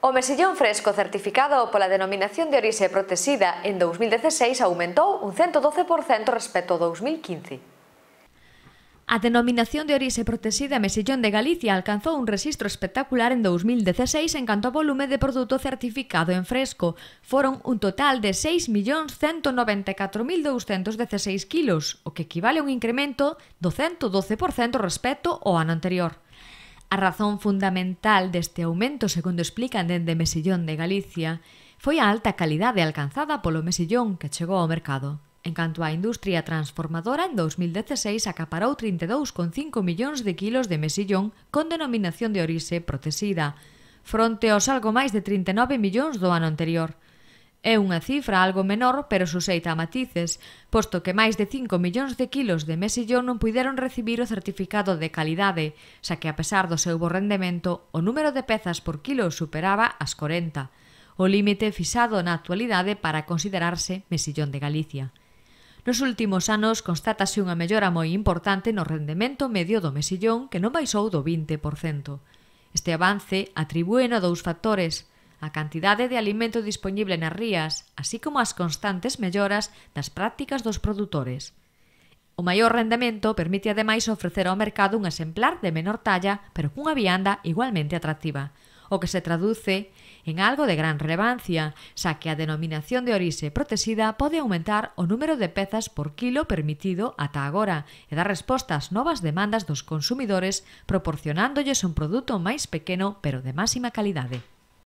O mesillón fresco certificado pola denominación de orixe protexida en 2016 aumentou un 112% respecto a 2015. A denominación de orixe protexida Mesillón de Galicia alcanzou un rexistro espectacular en 2016 en canto a volume de produto certificado en fresco. Foron un total de 6.194.216 kilos, o que equivale a un incremento do 112% respecto ao ano anterior. A razón fundamental deste aumento, segundo explican dende Mesillón de Galicia, foi a alta calidade alcanzada polo mesillón que chegou ao mercado. En canto á industria transformadora, en 2016 acaparou 32,5 millóns de kilos de mesillón con denominación de orixe protesida, fronte aos algo máis de 39 millóns do ano anterior. É unha cifra algo menor, pero suseita a matices, posto que máis de 5 millóns de kilos de mesillón non puideron recibir o certificado de calidade, xa que a pesar do seu bo rendemento, o número de pezas por quilo superaba as 40, o límite fixado na actualidade para considerarse mesillón de Galicia. Nos últimos anos constátase unha mellora moi importante no rendemento medio do mesillón que non baixou do 20%. Este avance atribúen a dous factores – a cantidade de alimento dispoñible nas rías, así como as constantes melloras das prácticas dos produtores. O maior rendemento permite ademais ofrecer ao mercado un exemplar de menor talla, pero cunha vianda igualmente atractiva, o que se traduce en algo de gran relevancia, xa que a denominación de orixe protexida pode aumentar o número de pezas por kilo permitido ata agora e dar resposta ás novas demandas dos consumidores proporcionándolles un produto máis pequeno pero de máxima calidade.